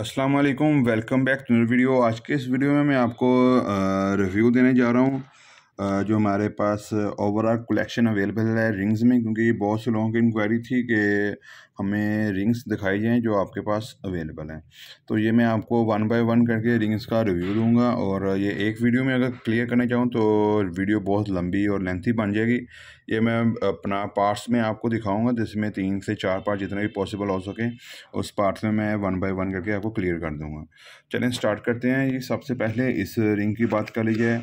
अस्सलाम welcome back to video आज के इस वीडियो में मैं आपको रिव्यू देने जा रहा हूँ जो हमारे पास ओवरऑल कलेक्शन अवेलेबल है रिंग्स में क्योंकि बहुत से लोगों की इंक्वायरी थी कि हमें रिंग्स दिखाई जाएँ जो आपके पास अवेलेबल हैं तो ये मैं आपको वन बाय वन करके रिंग्स का रिव्यू दूंगा और ये एक वीडियो में अगर क्लियर करना चाहूँ तो वीडियो बहुत लंबी और लेंथी बन जाएगी ये मैं अपना पार्ट्स में आपको दिखाऊँगा जिसमें तीन से चार पार्ट जितना भी पॉसिबल हो सके उस पार्ट्स में मैं वन बाई वन करके आपको क्लियर कर दूँगा चलें स्टार्ट करते हैं ये सबसे पहले इस रिंग की बात कर लीजिए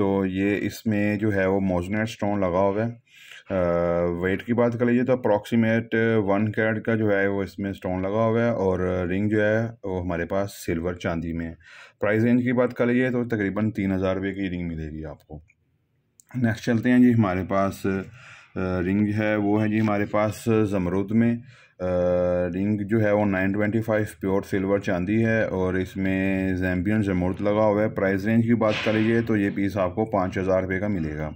तो ये इसमें जो है वो मोजनेट स्टोन लगा हुआ है वेट की बात कर लीजिए तो अप्रॉक्सीमेट वन कैरेट का जो है वो इसमें स्टोन लगा हुआ है और रिंग जो है वो हमारे पास सिल्वर चांदी में है प्राइस रेंज की बात कर लीजिए तो तकरीबन तीन हज़ार रुपये की रिंग मिलेगी आपको नेक्स्ट चलते हैं जी हमारे पास रिंग है वो है जी हमारे पास जमरूद में रिंग जो है वो 925 प्योर सिल्वर चांदी है और इसमें जैम्बियन जमूर्त लगा हुआ है प्राइस रेंज की बात करिए तो ये पीस आपको पाँच हज़ार रुपये का मिलेगा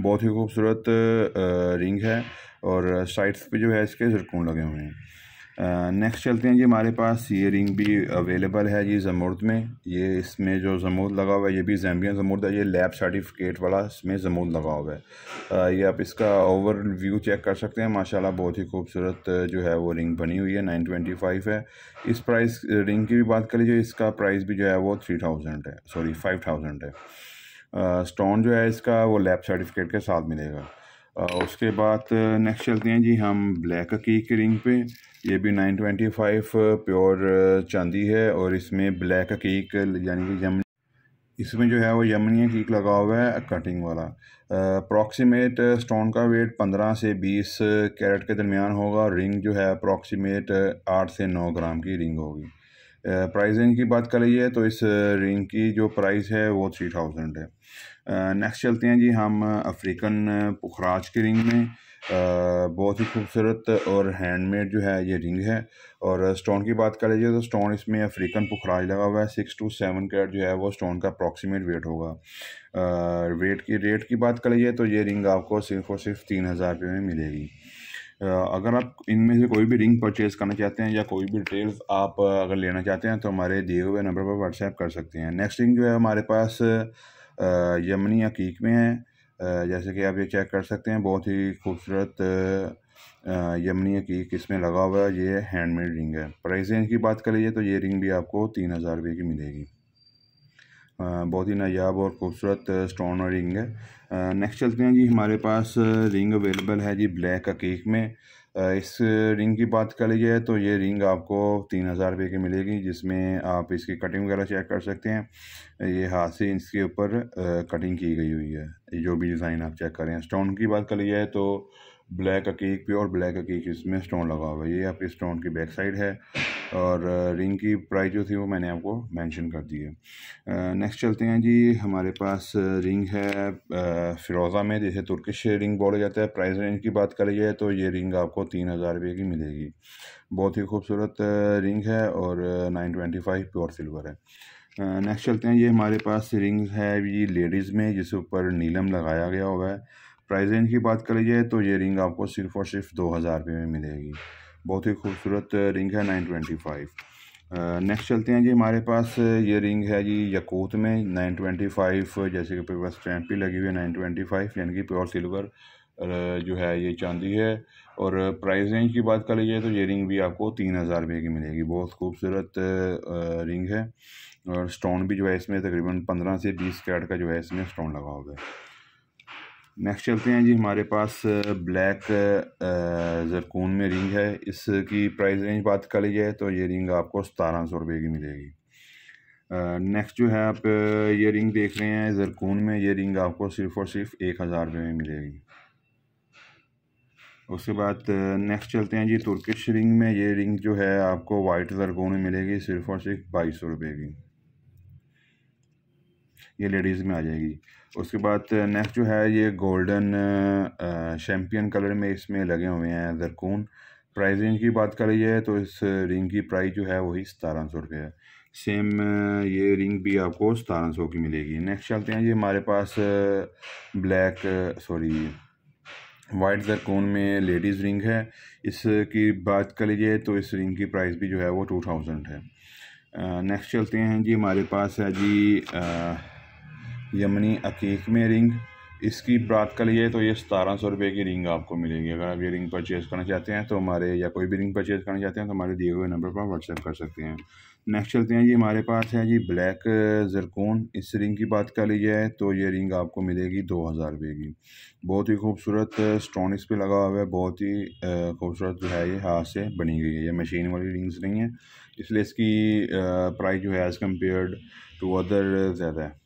बहुत ही खूबसूरत रिंग है और साइड्स पे जो है इसके जरकून लगे हुए हैं नेक्स्ट uh, चलते हैं जी हमारे पास ये रिंग भी अवेलेबल है जी जमूर्द में ये इसमें जो जमूर्द लगा हुआ है ये भी जैम्बियन जमूर्द है ये लैब सर्टिफिकेट वाला इसमें जमूर्द लगा हुआ है uh, ये आप इसका ओवर व्यू चेक कर सकते हैं माशाल्लाह बहुत ही खूबसूरत uh, जो है वो रिंग बनी हुई है नाइन ट्वेंटी फाइव है इस प्राइस रिंग की भी बात कर लीजिए इसका प्राइस भी जो है वो थ्री थाउजेंड है सॉरी फाइव थाउजेंड है स्टोन जो है इसका वो लैब सर्टिफिकेट के साथ मिलेगा उसके बाद नेक्स्ट चलते हैं जी हम ब्लैक की रिंग पे ये भी 925 प्योर चांदी है और इसमें ब्लैक कीक यानी कि जम इसमें जो है वो यमनिया कीक लगा हुआ है कटिंग वाला अप्रॉक्सीमेट स्टोन का वेट 15 से 20 कैरेट के दरमियान होगा रिंग जो है अप्रॉक्सीमेट 8 से 9 ग्राम की रिंग होगी प्राइजिंग की बात कर लीजिए तो इस रिंग की जो प्राइस है वो थ्री थाउजेंड है नेक्स्ट चलते हैं जी हम अफ्रीकन पुखराज के रिंग में आ, बहुत ही खूबसूरत और हैंडमेड जो है ये रिंग है और स्टोन की बात कर लीजिए तो स्टोन इसमें अफ्रीकन पुखराज लगा हुआ है सिक्स टू सेवन कैट जो है वो स्टोन का अप्रॉक्सीमेट वेट होगा आ, वेट की रेट की बात कर लीजिए तो ये रिंग आपको सिर्फ और सिर्फ तीन हज़ार रुपये में मिलेगी अगर आप इनमें से कोई भी रिंग परचेज़ करना चाहते हैं या कोई भी डिटेल्स आप अगर लेना चाहते हैं तो हमारे दिए हुए नंबर पर व्हाट्सएप कर सकते हैं नेक्स्ट रिंग जो है हमारे पास यमनी अकीक में है जैसे कि आप ये चेक कर सकते हैं बहुत ही खूबसूरत यमनी अकीक इसमें लगा हुआ है ये हैंडमेड रिंग है प्राइस रेंज की बात करिए तो ये रिंग भी आपको तीन हज़ार रुपये की मिलेगी बहुत ही नायाब और खूबसूरत स्टोन रिंग है नेक्स्ट चलते हैं जी हमारे पास रिंग अवेलेबल है जी ब्लैक अकीक में इस रिंग की बात कर ली जाए तो ये रिंग आपको तीन हज़ार रुपये की मिलेगी जिसमें आप इसकी कटिंग वगैरह चेक कर सकते हैं ये हाथ से इसके ऊपर कटिंग की गई हुई है जो भी डिज़ाइन आप चेक करें स्टोन की बात कर ली जाए तो ब्लैक अकीक प्योर ब्लैक अकीक इसमें स्टोन लगा हुआ है ये आपके स्टोन की बैक साइड है और रिंग की प्राइस जो थी वो मैंने आपको मेंशन कर दी है नेक्स्ट चलते हैं जी हमारे पास रिंग है फिरोज़ा में जैसे तुर्किश रिंग बोला जाता है प्राइस रेंज की बात करी जाए तो ये रिंग आपको तीन हज़ार रुपये की मिलेगी बहुत ही खूबसूरत रिंग है और nine twenty five pure silver है नेक्स्ट चलते हैं ये हमारे पास रिंग है ये लेडीज़ में जिस ऊपर नीलम लगाया गया हुआ है प्राइस रेंज की बात करी जाए तो ये रिंग आपको सिर्फ और सिर्फ दो हज़ार रुपये में मिलेगी बहुत ही खूबसूरत रिंग है नाइन ट्वेंटी फाइव नेक्स्ट चलते हैं जी हमारे पास ये रिंग है जी यकूत में नाइन ट्वेंटी फाइव जैसे कि पेपर स्टैम्प भी लगी हुई है नाइन ट्वेंटी फाइव यानी कि प्योर सिल्वर जो है ये चांदी है और प्राइस रेंज की बात कर लीजिए तो ये रिंग भी आपको तीन हज़ार रुपये की मिलेगी बहुत खूबसूरत रिंग है और स्टोन भी जो है इसमें तकरीबन पंद्रह से बीस कैरेट का जो है इसमें स्टोन लगा हुआ है नेक्स्ट चलते हैं जी हमारे पास ब्लैक जरकून में रिंग है इसकी प्राइस रेंज बात कर ली जाए तो ये रिंग आपको सतारह सौ रुपये की मिलेगी नेक्स्ट जो है आप ये रिंग देख रहे हैं जरकून में ये रिंग आपको सिर्फ और सिर्फ एक हज़ार रुपये में मिलेगी उसके बाद नेक्स्ट चलते हैं जी तुर्किश रिंग में ये रिंग जो है आपको वाइट जरकून में मिलेगी सिर्फ और सिर्फ बाईस सौ रुपये की ये लेडीज़ में आ जाएगी उसके बाद नेक्स्ट uh, जो है ये गोल्डन शैम्पियन कलर में इसमें लगे हुए हैं जरकून प्राइस रेंज की बात करें जाए तो इस रिंग की प्राइस जो है वही सतारह सौ रुपये है सेम uh, ये रिंग भी आपको सतारह सौ की मिलेगी नेक्स्ट चलते हैं ये हमारे पास ब्लैक सॉरी वाइट जरकून में लेडीज़ रिंग है इसकी बात कर लीजिए तो इस रिंग की प्राइस भी जो है वो टू थाउजेंड है नेक्स्ट uh, चलते हैं जी हमारे पास है जी आ, यमनी अकीक में रिंग इसकी बात कर लिए तो ये सतारह सौ रुपये की रिंग आपको मिलेगी अगर आप ये रिंग परचेज़ करना चाहते हैं तो हमारे या कोई भी रिंग परचेज़ करना चाहते हैं तो हमारे दिए हुए नंबर पर व्हाट्सएप कर सकते हैं नेक्स्ट चलते हैं जी हमारे पास है जी ब्लैक जरकोन इस रिंग की बात कर ली जाए तो ये रिंग आपको मिलेगी दो हज़ार रुपये की बहुत ही खूबसूरत स्टोन इस पर लगा हुआ है बहुत ही खूबसूरत जो है ये हाथ से बनी गई है ये मशीन वाली रिंग्स नहीं है इसलिए इसकी प्राइस जो है एज़ कम्पेयर टू अदर ज़्यादा है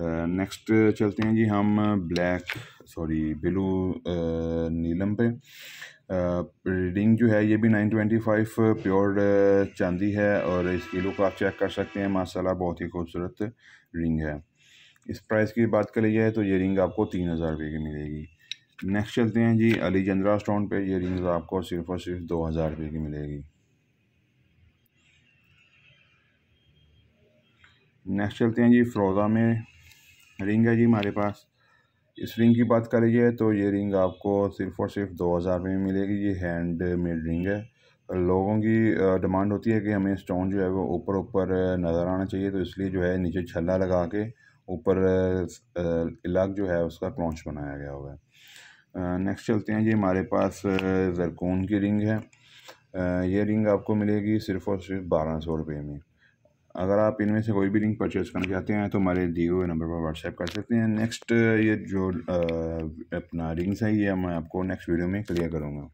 नेक्स्ट uh, चलते हैं जी हम ब्लैक सॉरी ब्लू नीलम पे रीडिंग uh, जो है ये भी नाइन ट्वेंटी फाइव प्योर चांदी है और इसकी लुक आप चेक कर सकते हैं माशाल्लाह बहुत ही खूबसूरत रिंग है इस प्राइस की बात करी जाए तो ये रिंग आपको तीन हज़ार रुपये की मिलेगी नेक्स्ट चलते हैं जी अली चंद्रा स्टोन पे ये रिंग आपको सिर्फ और सिर्फ दो हज़ार रुपये की मिलेगी नेक्स्ट चलते हैं जी फ्रोज़ा में रिंग है जी हमारे पास इस रिंग की बात करिए तो ये रिंग आपको सिर्फ और सिर्फ दो हज़ार में मिलेगी ये हैंड मेड रिंग है लोगों की डिमांड होती है कि हमें स्टोन जो है वो ऊपर ऊपर नज़र आना चाहिए तो इसलिए जो है नीचे छल्ला लगा के ऊपर इलाक जो है उसका क्रॉन्च बनाया गया हुआ है नेक्स्ट चलते हैं जी हमारे पास जरकून की रिंग है ये रिंग आपको मिलेगी सिर्फ और सिर्फ बारह सौ रुपये में अगर आप इनमें से कोई भी लिंक परचेज करना चाहते हैं तो हमारे दिए हुए नंबर पर व्हाट्सएप कर सकते हैं नेक्स्ट ये जो अपना रिंग्स है ये मैं आपको नेक्स्ट वीडियो में क्लियर करूँगा